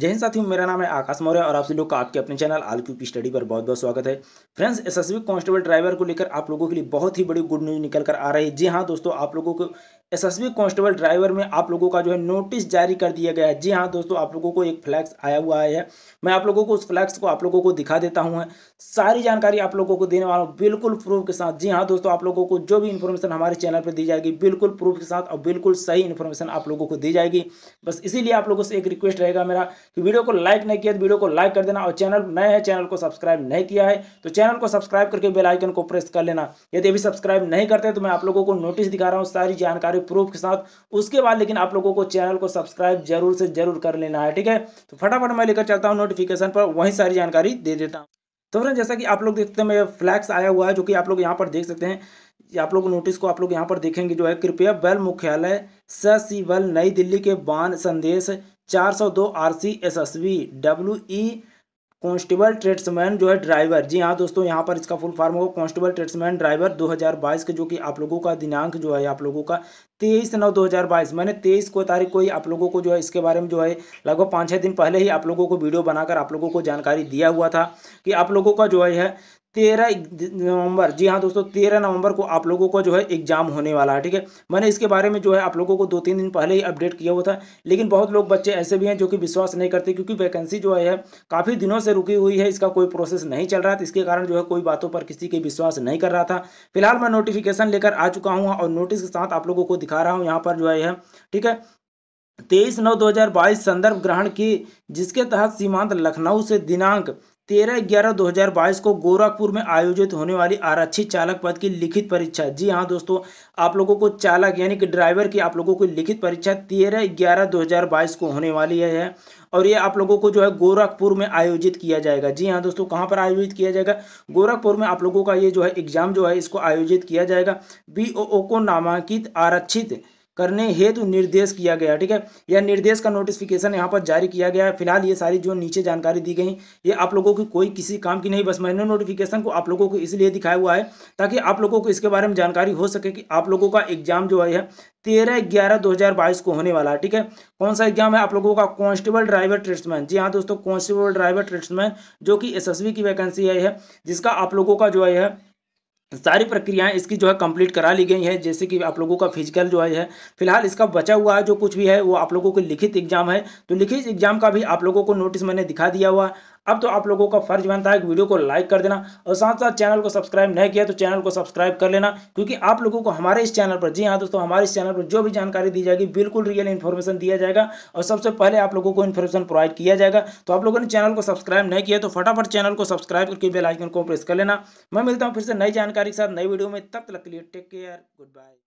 जय हिंद साथियों मेरा नाम है आकाश मौर्य और आप सभी लोग का आपके अपने चैनल आल की स्टडी पर बहुत बहुत स्वागत है फ्रेंड्स एसएसबी कांस्टेबल ड्राइवर को लेकर आप लोगों के लिए बहुत ही बड़ी गुड न्यूज निकल कर आ रही है जी हाँ दोस्तों आप लोगों को एसएसबी कांस्टेबल ड्राइवर में आप लोगों का जो है नोटिस जारी कर दिया गया है जी हाँ दोस्तों आप लोगों को एक फ्लैक्स आया हुआ है मैं आप लोगों को उस फ्लैक्स को आप लोगों को दिखा देता हूँ सारी जानकारी आप लोगों को देने वाला हूँ बिल्कुल प्रूफ के साथ जी हाँ दोस्तों आप लोगों को जो भी इन्फॉर्मेशन हमारे चैनल पर दी जाएगी बिल्कुल प्रूफ के साथ और बिल्कुल सही इन्फॉर्मेशन आप लोगों को दी जाएगी बस इसीलिए आप लोगों से एक रिक्वेस्ट रहेगा मेरा कि वीडियो को लाइक नहीं किया तो वीडियो को लाइक कर देना और चैनल नए हैं चैनल को सब्सक्राइब नहीं किया है तो चैनल को सब्सक्राइब करके बेलाइकन को प्रेस कर लेना यदि अभी सब्सक्राइब नहीं करते तो मैं आप लोगों को नोटिस दिखा रहा हूँ सारी जानकारी सारे प्रूफ के साथ उसके बाद लेकिन आप लोगों को चैनल को सब्सक्राइब जरूर से जरूर कर लेना है ठीक है तो फटाफट मैं लेकर चलता हूँ नोटिफिकेशन पर वही सारी जानकारी दे देता हूँ तो फ्रेंड जैसा कि आप लोग देखते हैं फ्लैक्स आया हुआ है जो कि आप लोग यहाँ पर देख सकते हैं आप लोग नोटिस को आप लोग यहाँ पर देखेंगे जो है कृपया बल मुख्यालय स सी नई दिल्ली के बान संदेश 402 सौ दो R C S S V W E constable tradesman जो है ड्राइवर जी हाँ दोस्तों यहाँ पर इसका फुल फॉर्म होगा कॉन्स्टेबल ट्रेड्समैन ड्राइवर 2022 के जो कि आप लोगों का दिनांक जो है आप लोगों का तेईस नौ 2022 मैंने तेईस को तारीख को ही आप लोगों को जो है इसके बारे में जो है लगभग पाँच छः दिन पहले ही आप लोगों को वीडियो बनाकर आप लोगों को जानकारी दिया हुआ था कि आप लोगों का जो है तेरह नवंबर जी हाँ दोस्तों तेरह नवंबर को आप लोगों का जो है एग्जाम होने वाला है ठीक है मैंने इसके बारे में जो है आप लोगों को दो तीन दिन पहले ही अपडेट किया हुआ था लेकिन बहुत लोग बच्चे ऐसे भी हैं जो कि विश्वास नहीं करते क्योंकि वैकेंसी जो है काफ़ी दिनों से रुकी हुई है इसका कोई प्रोसेस नहीं चल रहा था इसके कारण जो है कोई बातों पर किसी के विश्वास नहीं कर रहा था फिलहाल मैं नोटिफिकेशन लेकर आ चुका हूँ और नोटिस के साथ आप लोगों को दिखा रहा हूँ यहाँ पर जो है ठीक है तेईस नौ 2022 संदर्भ ग्रहण की जिसके तहत सीमांत लखनऊ से दिनांक तेरह ग्यारह 2022 को गोरखपुर में आयोजित होने वाली आरक्षित चालक पद की लिखित परीक्षा जी हाँ दोस्तों आप लोगों को चालक यानी कि ड्राइवर की आप लोगों को लिखित परीक्षा तेरह ग्यारह 2022 को होने वाली है और ये आप लोगों को जो है गोरखपुर में आयोजित किया जाएगा जी हाँ दोस्तों कहाँ पर आयोजित किया जाएगा गोरखपुर में आप लोगों का ये जो है एग्जाम जो है इसको आयोजित किया जाएगा बी को नामांकित आरक्षित करने हेतु निर्देश किया गया ठीक है यह निर्देश का नोटिफिकेशन यहाँ पर जारी किया गया है फिलहाल ये सारी जो नीचे जानकारी दी गई ये आप लोगों की कोई किसी काम की नहीं बस मैंने नोटिफिकेशन को आप लोगों को इसलिए दिखाया हुआ है ताकि आप लोगों को इसके बारे में जानकारी हो सके कि आप लोगों का एग्जाम जो है तेरह ग्यारह दो हज़ार बाईस को होने वाला है ठीक है कौन सा एग्जाम है आप लोगों का कांस्टेबल ड्राइवर ट्रेड्समैन जी हाँ दोस्तों कांस्टेबल ड्राइवर ट्रेड्समैन जो कि एसएसबी की वैकेंसी आई है जिसका आप लोगों का जो है सारी प्रक्रियाएं इसकी जो है कंप्लीट करा ली गई है जैसे कि आप लोगों का फिजिकल जो है फिलहाल इसका बचा हुआ जो कुछ भी है वो आप लोगों के लिखित एग्जाम है तो लिखित एग्जाम का भी आप लोगों को नोटिस मैंने दिखा दिया हुआ अब तो आप लोगों का फर्ज बनता है कि वीडियो को लाइक कर देना और साथ साथ चैनल को सब्सक्राइब नहीं किया तो चैनल को सब्सक्राइब कर लेना क्योंकि आप लोगों को हमारे इस चैनल पर जी हाँ दोस्तों हमारे इस चैनल पर जो भी जानकारी दी जाएगी बिल्कुल रियल इन्फॉर्मेशन दिया जाएगा और सबसे पहले आप लोगों को इन्फॉर्मेशन प्रोवाइड किया जाएगा तो आप लोगों ने चैनल को सब्सक्राइब नहीं किया तो फटाफट चैनल को सब्सक्राइब करके बेलाइकन को प्रेस कर लेना मैं मिलता हूँ फिर से नई जानकारी के साथ नई वीडियो में तब तक लिए टेक केयर गुड बाय